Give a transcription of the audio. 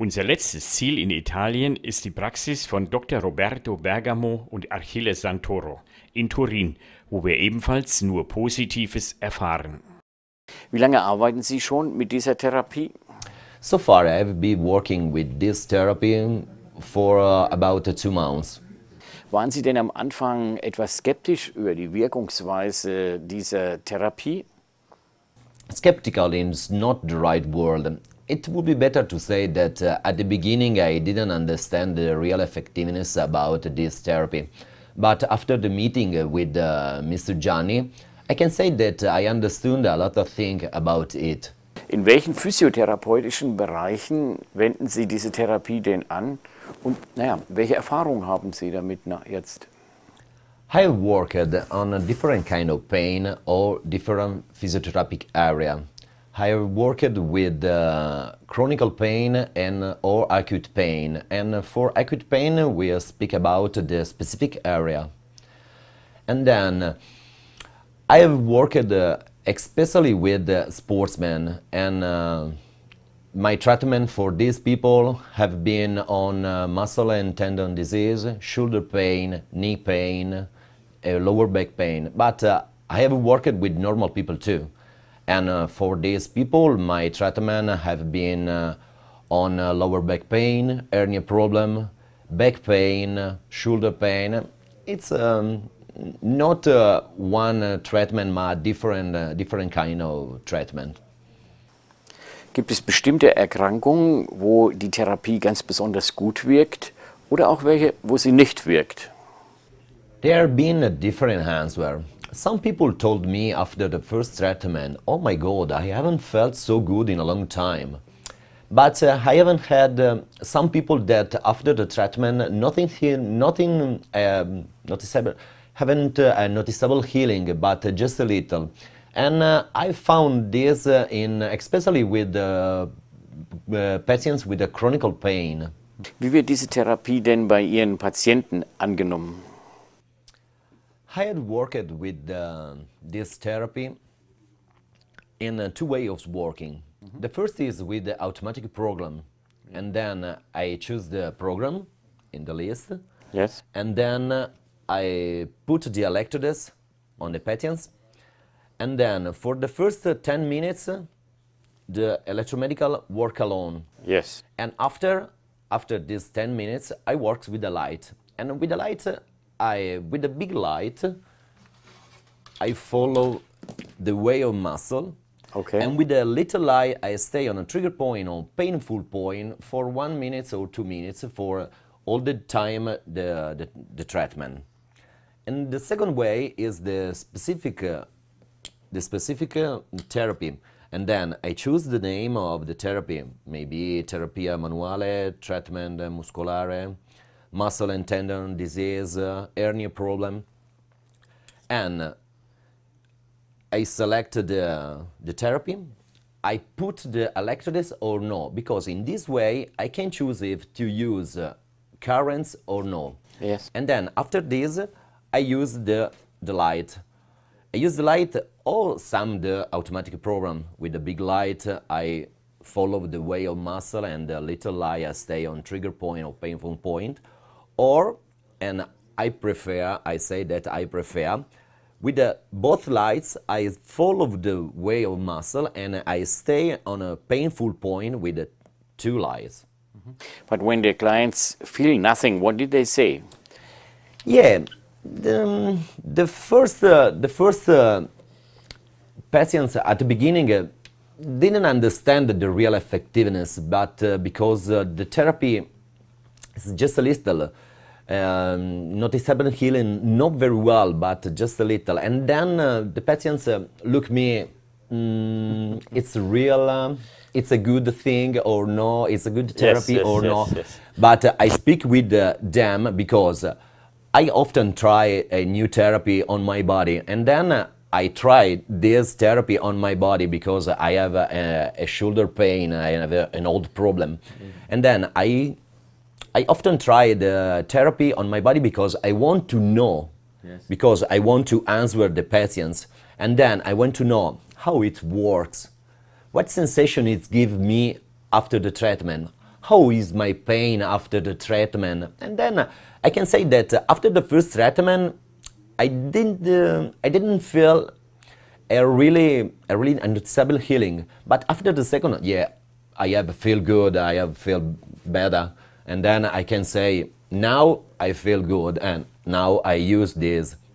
Unser letztes Ziel in Italien ist die Praxis von Dr. Roberto Bergamo und Achille Santoro in Turin, wo wir ebenfalls nur Positives erfahren. Wie lange arbeiten Sie schon mit dieser Therapie? So far I've been working with this therapy for uh, about uh, two months. Waren Sie denn am Anfang etwas skeptisch über die Wirkungsweise dieser Therapie? Skeptical is not the right word. it would be better to say that uh, at the beginning I didn't understand the real effectiveness about this therapy. But after the meeting with uh, Mr. Gianni, I can say that I understood a lot of things about it. In welchen physiotherapeutischen Bereichen wenden Sie diese Therapie denn an? Und naja, welche Erfahrungen haben Sie damit jetzt? I worked on a different kind of pain or different physiotherapeutic area. I have worked with uh, chronic pain and or acute pain. And for acute pain, we speak about the specific area. And then I have worked uh, especially with uh, sportsmen and uh, my treatment for these people have been on uh, muscle and tendon disease, shoulder pain, knee pain, uh, lower back pain. But I have worked with normal people too. And uh, for these people, my treatment have been uh, on uh, lower back pain, hernia problem, back pain, shoulder pain. It's um, not uh, one uh, treatment, but different, uh, different kind of treatment. Gibt es bestimmte Erkrankungen, wo die Therapie ganz besonders gut wirkt oder auch welche, wo sie nicht wirkt? There have been a different answer. Some people told me after the first treatment, oh my god, I haven't felt so good in a long time. But uh, I haven't had uh, some people that after the treatment, nothing, nothing uh, noticeable, haven't uh, a noticeable healing, but just a little. And uh, I found this uh, in, especially with patients with a chronic pain. Wie wird diese Therapie denn bei Ihren Patienten angenommen? I had worked with uh, this therapy in uh, two ways of working. Mm-hmm. The first is with the automatic program, yeah. and then uh, I choose the program in the list. Yes. And then uh, I put the electrodes on the patients, and then for the first uh, 10 minutes, uh, the electromedical work alone. Yes. And after after these 10 minutes, I work with the light. And with the light, I, with a big light, I follow the way of muscle. Okay. And with a little light, I stay on a trigger point or painful point for one minute or two minutes for all the time the, the, the treatment. And the second way is the specific, uh, the specific uh, therapy. And then I choose the name of the therapy, maybe terapia manuale, treatment uh, muscolare, muscle and tendon disease, uh, hernia problem. And I selected uh, the therapy. I put the electrodes or no, because in this way I can choose if to use uh, currents or no. Yes. And then after this, I use the, the light. I use the light or some the automatic program. With the big light, I follow the way of muscle and a little lie stay on trigger point or painful point, or, and I prefer, I say that I prefer, with the, both lights, I follow the way of muscle and I stay on a painful point with the two lights. Mm -hmm. But when the clients feel nothing, what did they say? Yeah, the, um, the first, uh, the first uh, patients at the beginning uh, didn't understand the real effectiveness, but uh, because uh, the therapy is just a little, um, noticeable healing, not very well, but just a little. And then uh, the patients uh, look me, mm, it's real, um, it's a good thing or no, it's a good therapy yes, yes, or yes, no. But uh, I speak with uh, them because I often try a new therapy on my body and then I tried this therapy on my body because I have a, a, a shoulder pain, I have a, an old problem. Mm. And then I, I often try the therapy on my body because I want to know, yes. because I want to answer the patients. And then I want to know how it works, what sensation it gives me after the treatment, how is my pain after the treatment. And then I can say that after the first treatment, I didn't, uh, I didn't feel a really, a really noticeable healing. But after the second, yeah, I have feel good, I have feel better, and then I can say now I feel good, and now I use this